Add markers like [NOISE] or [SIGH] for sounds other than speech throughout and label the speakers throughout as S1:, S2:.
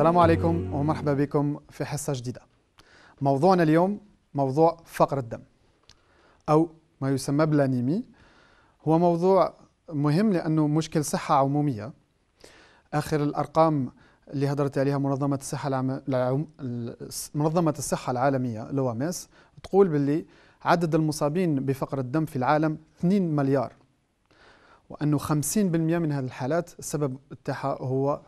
S1: السلام عليكم ومرحبا بكم في حصة جديدة موضوعنا اليوم موضوع فقر الدم أو ما يسمى بالأنيمي هو موضوع مهم لأنه مشكل صحة عمومية آخر الأرقام اللي هدرت عليها منظمة الصحة العم... العم... منظمة الصحة العالمية الأوامس تقول باللي عدد المصابين بفقر الدم في العالم 2 مليار وأنه 50% من هذه الحالات السبب تاعها هو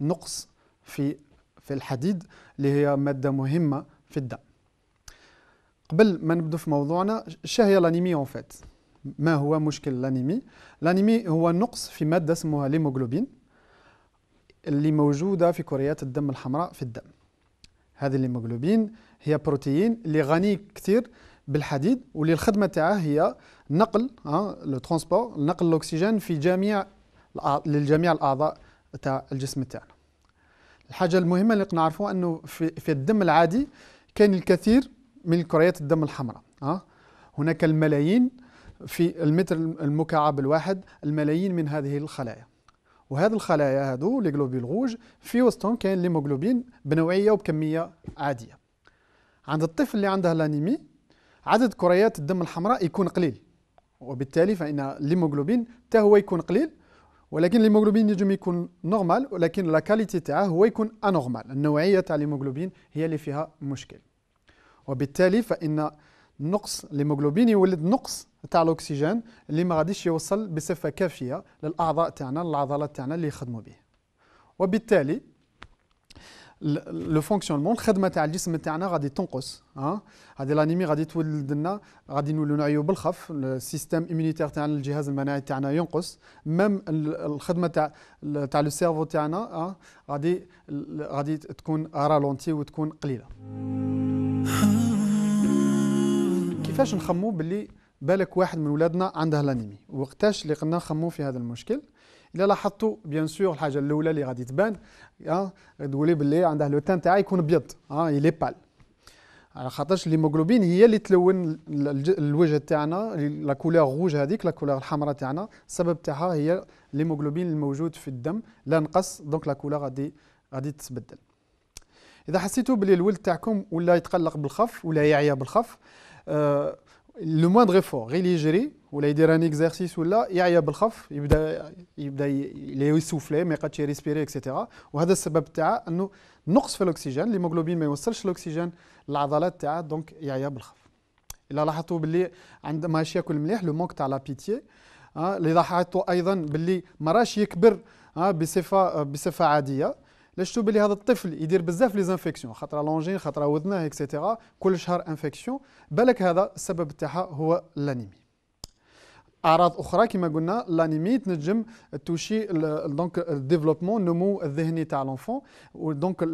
S1: نقص في في الحديد اللي هي ماده مهمه في الدم قبل ما نبدو في موضوعنا هي الانيمي اون فات ما هو مشكل الانيمي الانيمي هو نقص في ماده اسمها الهيموغلوبين اللي موجوده في كريات الدم الحمراء في الدم هذه الهيموغلوبين هي بروتين اللي غني كثير بالحديد واللي الخدمه تاعها هي نقل لو ترونسبور نقل الاكسجين في جميع للجميع الاعضاء تاع الجسم تاعنا الحاجة المهمة اللي نعرفوها أنه في, في الدم العادي كان الكثير من كريات الدم الحمراء أه؟ هناك الملايين في المتر المكعب الواحد الملايين من هذه الخلايا وهذه الخلايا هذو لي جلوبيول غوج في وسطهم كاين الليموغلوبين بنوعيه وبكميه عاديه عند الطفل اللي عنده الانيمي عدد كريات الدم الحمراء يكون قليل وبالتالي فان الليموغلوبين حتى هو يكون قليل ولكن الهيموغلوبين ينجم يكون نورمال ولكن لا كاليتي تاعه هو يكون انورمال النوعيه تاع الهيموغلوبين هي اللي فيها مشكل وبالتالي فان نقص الهيموغلوبين يولد نقص تاع الاكسجين اللي ما غاديش يوصل بصفه كافيه للاعضاء تاعنا للعضلات تاعنا اللي يخدموا به وبالتالي لو فونكسيونمون الخدمه تاع الجسم تاعنا غادي تنقص ها هذه الانيمي غادي تولد لنا غادي نولوا نعيو بالخف السيستم ايمونيتير تاعنا الجهاز المناعي تاعنا ينقص ميم الخدمه تاع تاع لو سيرفو تاعنا غادي غادي تكون رالونتي وتكون قليله كيفاش نخمو باللي بالك واحد من ولادنا عنده الانيمي وقتاش اللي قلنا نخمو في هذا المشكل الا لاحظتوا بيان سور الحاجه الاولى اللي غادي تبان تقولي باللي عنده لو تان تاعي يكون ابيض اه لي بال على خاطرش الهيموغلوبين هي اللي تلون الوجه تاعنا لا كولور غوج هذيك لا كولور الحمراء تاعنا السبب تاعها هي الهيموغلوبين الموجود في الدم لا نقص دونك لا كولور غادي غادي تتبدل اذا حسيتوا بلي الولد تاعكم ولا يتقلق بالخف ولا يعيا بالخف لو موندغ ايفور غير اللي يجري ولا يدير ان اكزرسيس ولا يعيا بالخف يبدا يبدا لي يسوفلي ما يقدش يريسبيري اكسيتيرا وهذا السبب تاعه انه نقص في الاكسجين الهيموغلوبين ما يوصلش الاكسجين للعضلات تاعه دونك يعيا بالخف الا لاحظتوا باللي عند ماهيش ياكل مليح لو مونك تاع لابيتي اللي لاحظتوا ايضا باللي ما راش يكبر بصفه بصفه عاديه لاشتو بلي هذا الطفل يدير بزاف لي زانفيكسيون خطره لونجين خطره ودنه اكسيتيرا كل شهر انفيكسيون بالك هذا السبب تاعها هو الانيمي اعراض اخرى كما قلنا لانيميت تنجم توشي دونك الديفلوبمون النمو الذهني تاع لونفون ودونك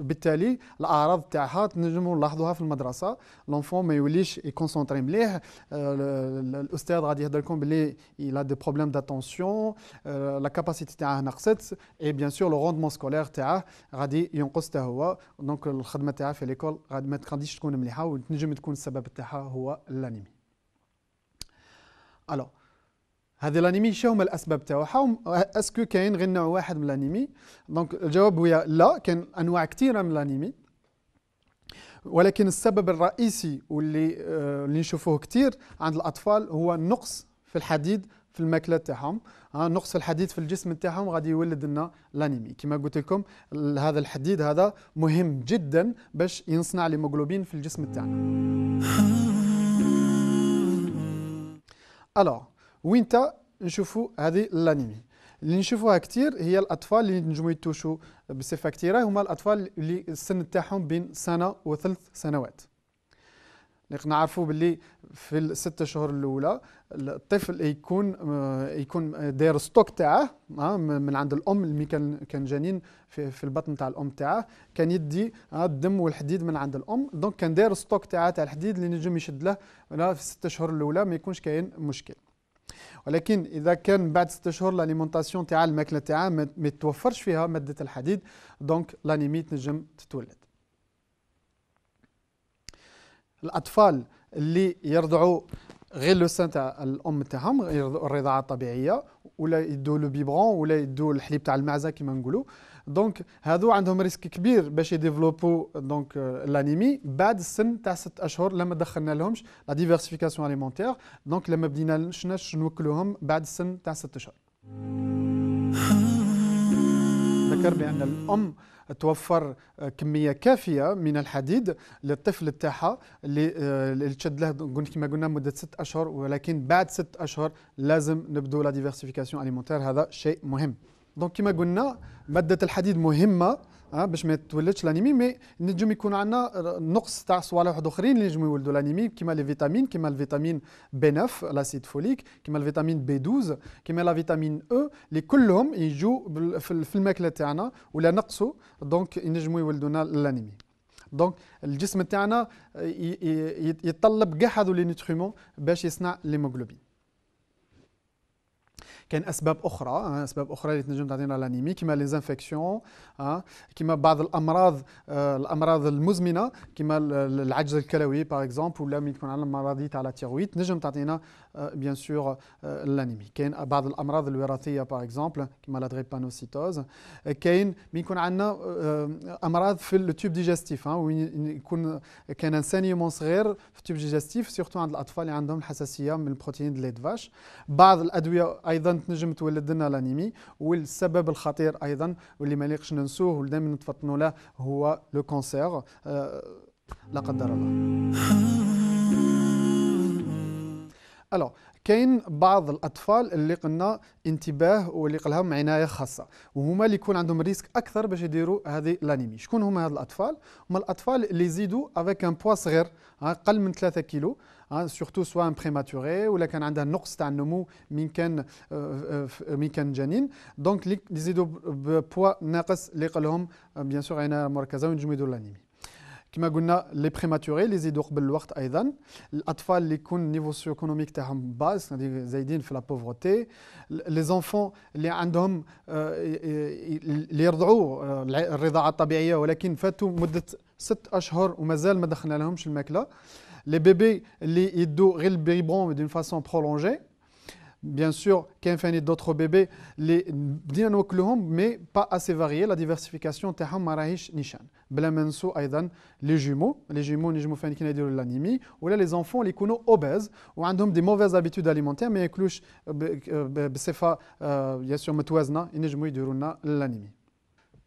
S1: بالتالي الاعراض تاعها نجم نلاحظوها في المدرسه لونفون ما يوليش يكونسونطري مليح آه، الاستاذ غادي يهضر لكم بلي لا دي بروبليم problèmes لا آه، كاباسيتي تاعه نقصت اي بيان سور لو روندمون سكولير تاعه غادي ينقص حتى هو دونك الخدمه تاعه في ليكول غادي ما تقدرش تكون مليحه وتنجم تكون السبب تاعها هو الانمي الو هذا الانيمي هما الاسباب تاعها اسكو كاين غير نوع واحد من الانيمي دونك الجواب هو لا كاين انواع كثيره من الانيمي ولكن السبب الرئيسي واللي آه، اللي نشوفوه كثير عند الاطفال هو النقص في الحديد في الماكله تاعهم آه، نقص الحديد في الجسم تاعهم غادي يولد لنا الانيمي كما قلت لكم هذا الحديد هذا مهم جدا باش يصنع الهيموغلوبين في الجسم تاعنا [LAUGHS] الوغ وين تا نشوفوا هذه الانمي اللي نشوفوها كثير هي الاطفال اللي نجموا يتوشوا بصفه كثيره هما الاطفال اللي السن تاعهم بين سنه وثلث سنوات نعرفوا باللي في الستة شهور الاولى الطفل يكون آه، يكون داير ستوك تاعه آه، من عند الام اللي كان كان جنين في, في البطن تاع الام تاعه كان يدي آه، الدم والحديد من عند الام دونك كان داير ستوك تاعه تاع الحديد اللي نجم يشد له في الستة شهور الاولى ما يكونش كاين مشكل ولكن اذا كان بعد ست شهور لاليمونتاسيون تاع الماكله تاعها ما توفرش فيها ماده الحديد دونك لانيمي تنجم تتولد الاطفال اللي يرضعوا غير لو سان تاع الام تاعهم الرضاعه الطبيعيه ولا يدوا لو بيبرون ولا يدوا الحليب تاع المعزه كيما نقولوا دونك هادو عندهم ريسك كبير باش يديفلوبو دونك لانيمي بعد السن تاع ست اشهر لما دخلنا لهمش لا ديفيرسيفيكاسيون اليمونتير دونك لما بدينا شناش نوكلوهم بعد السن تاع ست اشهر ذكر بان الام توفر كميه كافيه من الحديد للطفل تاعها اللي آه، تشد له كما قلنا مده ست اشهر ولكن بعد ست اشهر لازم نبدو لا ديفيرسيفيكاسيون اليمونتير هذا شيء مهم دونك كما قلنا ماده الحديد مهمه أه باش ما تولدش الانيمي مي نجم يكون عندنا نقص تاع صوالح اخرين اللي ينجموا يولدوا الانيمي كيما لي فيتامين كيما الفيتامين بي 9 لاسيد فوليك كيما الفيتامين بي 12 كيما لا فيتامين او e، اللي كلهم يجوا في الماكله تاعنا ولا نقصوا دونك ينجموا يولدوا لنا دونك الجسم تاعنا يتطلب كاع هذو لي نوتريمون باش يصنع ليموغلوبين كاين اسباب اخرى آه، اسباب اخرى اللي تنجم تعطينا الانيمي كما لي زانفيكسيون آه، كما بعض الامراض آه، الامراض المزمنه كما العجز الكلوي باغ اكزومبل ولا من تكون عندنا مرضي تاع التيرويد تنجم تعطينا بيان سور الانيمي كاين بعض الامراض الوراثيه باغ اكزومبل كما لا دريبانوسيتوز كاين من يكون عندنا امراض في التوب ديجستيف وين يكون كان ان صغير في التوب ديجستيف سورتو عند الاطفال اللي عندهم الحساسيه من البروتيين ديال فاش بعض الادويه ايضا تنجم تولد لنا الانيمي والسبب الخطير ايضا واللي ما يليقش ننسوه واللي دائما نتفطنوا له هو لو كونسير أه لا قدر الله الو [LAUGHS] كاين بعض الاطفال اللي قلنا انتباه واللي قلهم عنايه خاصه وهما اللي يكون عندهم ريسك اكثر باش يديروا هذه لانيمي شكون هما هاد الاطفال هما الاطفال اللي يزيدوا افيك ان بوا صغير اقل من 3 كيلو سورتو سوا ان بريماتوري ولا كان عندها نقص تاع النمو من كان آه، آه، من كان جنين دونك اللي يزيدوا بوا ناقص اللي قلهم بيان سور عنايه مركزه وينجموا يديروا لانيمي كما قلنا لي بريماتوري اللي يزيدوا قبل الوقت ايضا الاطفال اللي يكون النيفو سو ايكونوميك تاعهم باس زايدين في لا بوفرتي لي زونفون اللي عندهم آه، اللي يرضعوا آه، الرضاعه الطبيعيه ولكن فاتوا مده ست اشهر ومازال ما دخلنا لهمش الماكله لي بيبي اللي يدوا غير البيبون دون فاسون برولونجي bien sûr, qu'infinité d'autres bébés, les dinokluhum, mais pas assez variés. La diversification, taham marahish nishan. Blamensou aydan les jumeaux, les jumeaux, les jumeaux fanikinadiru l'animi, ou là les enfants, les kuno obèses, ou homme des mauvaises habitudes alimentaires, mais inclush, euh, بصفه euh, euh, bien متوازنه metwazna, inejmou idiruna l'animi.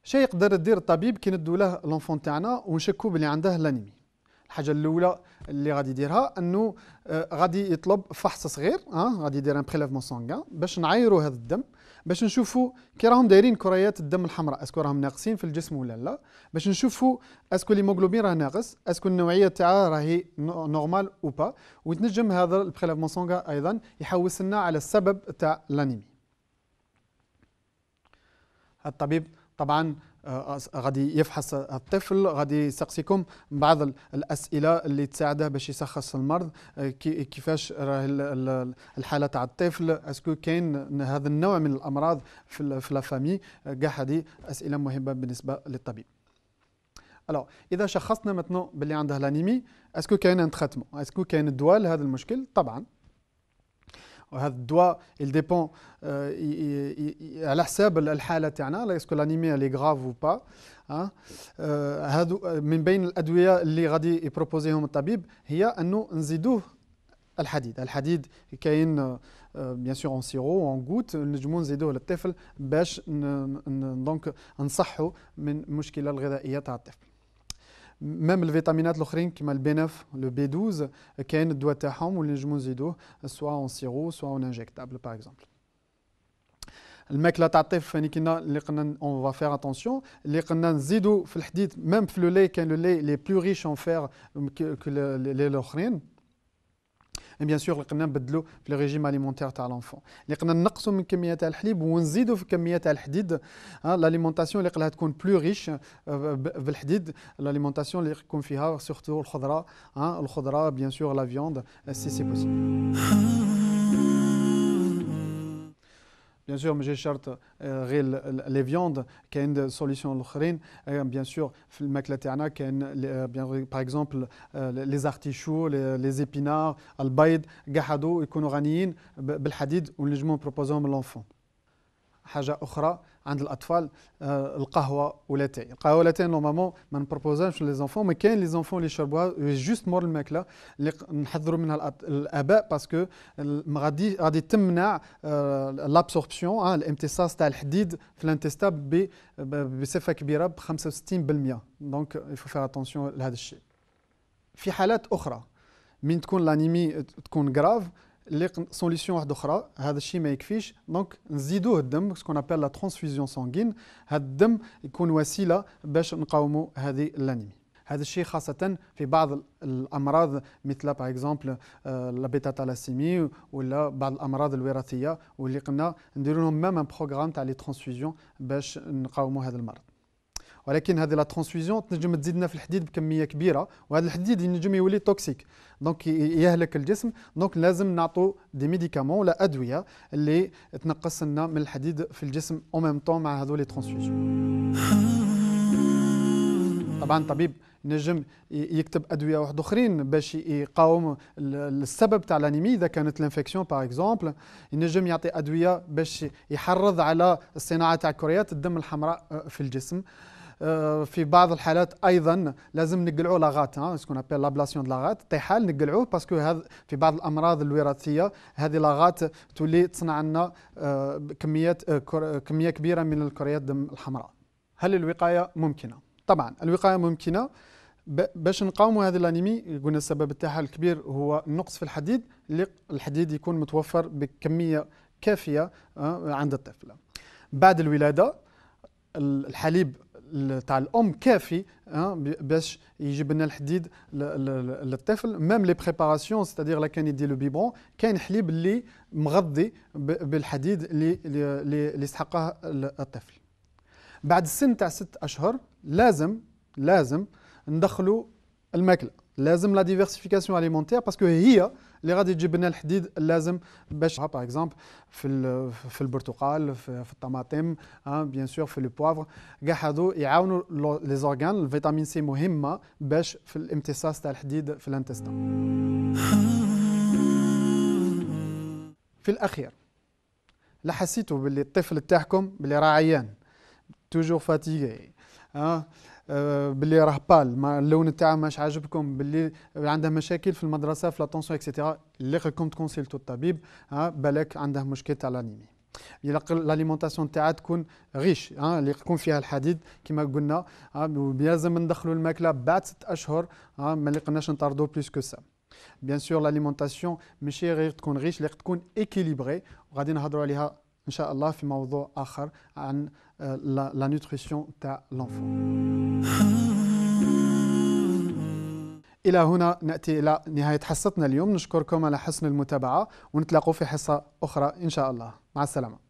S1: شيء يقدر يدير الطبيب كي ندو له لونفون تاعنا ونشكوا بلي عنده لانيمي الحاجه الاولى اللي غادي يديرها انه آه، غادي يطلب فحص صغير اه غادي يدير ان بريليفمون سونغان باش نعايروا هذا الدم باش نشوفوا كي راهم دايرين كريات الدم الحمراء اسكو راهم ناقصين في الجسم ولا لا باش نشوفوا اسكو الهيموغلوبين راه ناقص اسكو النوعيه تاعها راهي نورمال او با ويتنجم هذا البريليفمون سونغا ايضا يحوس لنا على السبب تاع الانيمي الطبيب طبعا آه، غادي يفحص الطفل غادي يسقسيكم بعض الاسئله اللي تساعده باش يشخص المرض آه، كيفاش راه الحاله تاع الطفل اسكو كاين هذا النوع من الامراض في لافامي آه، كاع هذه اسئله مهمه بالنسبه للطبيب الو اذا شخصنا متنو باللي عنده لانيمي اسكو كاين ان تريتمون اسكو كاين الدواء لهذا المشكل طبعا وهذا الدواء il dépend euh, على حساب الحاله تاعنا لا اسكو لانيمي لي غراف او با هادو من بين الادويه اللي غادي يبروبوزيهم الطبيب هي انه نزيدوه الحديد الحديد كاين بيان سور اون سيرو اون غوت نجمو نزيدوه للطفل باش دونك نصحو من المشكله الغذائيه تاع الطفل même les vitamines qui comme le B9, le B12, euh, qu'en doit tahom ou l'injmozido, euh, soit en sirop, soit en injectable par exemple. Le mec la tatef, on va faire attention. Même le lait, le lait les plus riches en fer euh, que les Le, et bien sûr, on a le régime alimentaire de l'enfant. On a réduit la quantité de l'alib et on a la quantité de l'hdid. L'alimentation va être plus riche en euh, l'hdid. L'alimentation va être plus surtout le chodra. Le chodra, bien sûr, la viande, si c'est possible. [LAUGHS] bien sûr, j'ai charte euh, les viandes, qui est une solution et euh, bien sûr, maklatiana, qui euh, par exemple les artichauts, les, les épinards, al-bayd, gahado, et konoraniin, bel-hadid, nous proposons à l'enfant. حاجه اخرى عند الاطفال آه، القهوه والاتاي القهوه والاتاي نورمالمون ما نبروبوزاش لي زونفون مي كاين لي زونفون اللي يشربوها جوست مور الماكله اللي نحذروا منها الاباء باسكو غادي غادي تمنع لابسوربسيون آه، آه، الامتصاص تاع الحديد في الانتستا بصفه كبيره ب 65% دونك يفو فير اتونسيون لهذا الشيء في حالات اخرى من تكون لانيمي تكون غراف لي سوليسيون واحده اخرى هذا الشيء ما يكفيش دونك نزيدوه الدم كون ابل لا ترانسفيزيون سانغين هذا الدم يكون وسيله باش نقاوموا هذه الانيميا هذا الشيء خاصة في بعض الأمراض مثل باغ اكزومبل البيتا تالاسيمي ولا بعض الأمراض الوراثية واللي قلنا نديرو لهم ميم ان بروغرام تاع لي ترانسفيزيون باش نقاوموا هذا المرض ولكن هذه لا ترانسفيزيون تنجم تزيدنا في الحديد بكميه كبيره وهذا الحديد ينجم يولي توكسيك دونك يهلك الجسم دونك لازم نعطوا دي ميديكامون ولا ادويه اللي تنقص لنا من الحديد في الجسم او ميم طون مع هذول لي ترانسفيزيون طبعا طبيب نجم يكتب ادويه واحد اخرين باش يقاوم السبب تاع الانيمي اذا كانت الانفكسيون باغ اكزومبل ينجم يعطي ادويه باش يحرض على الصناعه تاع كريات الدم الحمراء آه، في الجسم آه، في بعض الحالات ايضا لازم نقلعوا لاغات سكون ابل لابلاسيون لاغات طيحال نقلعوه باسكو هذا في بعض الامراض الوراثيه هذه لاغات تولي تصنع لنا آه، كميات آه، كميه كبيره من الكريات الدم الحمراء هل الوقايه ممكنه طبعا الوقايه ممكنه باش نقاوموا هذه الانيمي قلنا السبب تاعها الكبير هو النقص في الحديد اللي الحديد يكون متوفر بكميه كافيه عند الطفل بعد الولاده الحليب تاع الام كافي باش يجيب لنا الحديد للطفل ميم لي بريباراسيون ستادير لا كان يدي لو بيبون كاين حليب اللي مغذي بالحديد اللي اللي يستحقه الطفل بعد السن تاع ست اشهر لازم لازم ندخلوا الماكله لازم لا ديفيرسيفيكاسيون اليمونتير باسكو هي اللي غادي تجيب لنا الحديد اللازم باش باغ اكزومبل في في البرتقال في, الطماطم بيان سور في لو بوافر كاع هادو يعاونوا لي زورغان الفيتامين سي مهمه باش في الامتصاص تاع الحديد في الانتستان في الاخير لا حسيتوا باللي الطفل تاعكم باللي راه عيان توجور فاتيغي ها آه، باللي راه بال اللون تاعها ماش عاجبكم باللي عندها مشاكل في المدرسه في لاتونسيون اكسيتيرا خلكم تكونسلتو الطبيب بالك عندها مشكل تاع الانيمي لاليمونتاسيون تاعها تكون غيش ها اللي يكون فيها الحديد كما قلنا لازم ندخلوا الماكله بعد ست اشهر ما لقناش نطردوا بلوس كو سا بيان سور لاليمونتاسيون ماشي غير تكون غيش اللي تكون اكيليبري وغادي نهضروا عليها إن شاء الله في موضوع آخر عن لا نوتريسيون تاع لونفون إلى هنا نأتي إلى نهاية حصتنا اليوم نشكركم على حسن المتابعة ونتلاقوا في حصة أخرى إن شاء الله مع السلامة